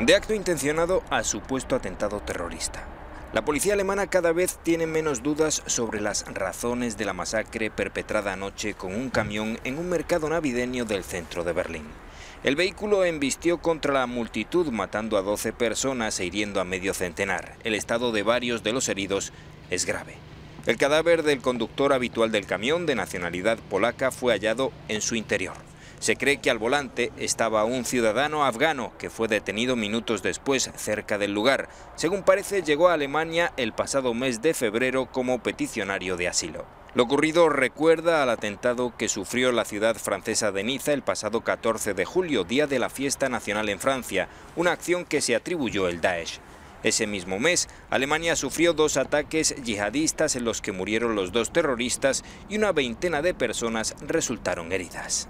de acto intencionado a supuesto atentado terrorista. La policía alemana cada vez tiene menos dudas sobre las razones de la masacre perpetrada anoche con un camión en un mercado navideño del centro de Berlín. El vehículo embistió contra la multitud matando a 12 personas e hiriendo a medio centenar. El estado de varios de los heridos es grave. El cadáver del conductor habitual del camión de nacionalidad polaca fue hallado en su interior. Se cree que al volante estaba un ciudadano afgano que fue detenido minutos después cerca del lugar. Según parece, llegó a Alemania el pasado mes de febrero como peticionario de asilo. Lo ocurrido recuerda al atentado que sufrió la ciudad francesa de Niza el pasado 14 de julio, día de la fiesta nacional en Francia, una acción que se atribuyó el Daesh. Ese mismo mes, Alemania sufrió dos ataques yihadistas en los que murieron los dos terroristas y una veintena de personas resultaron heridas.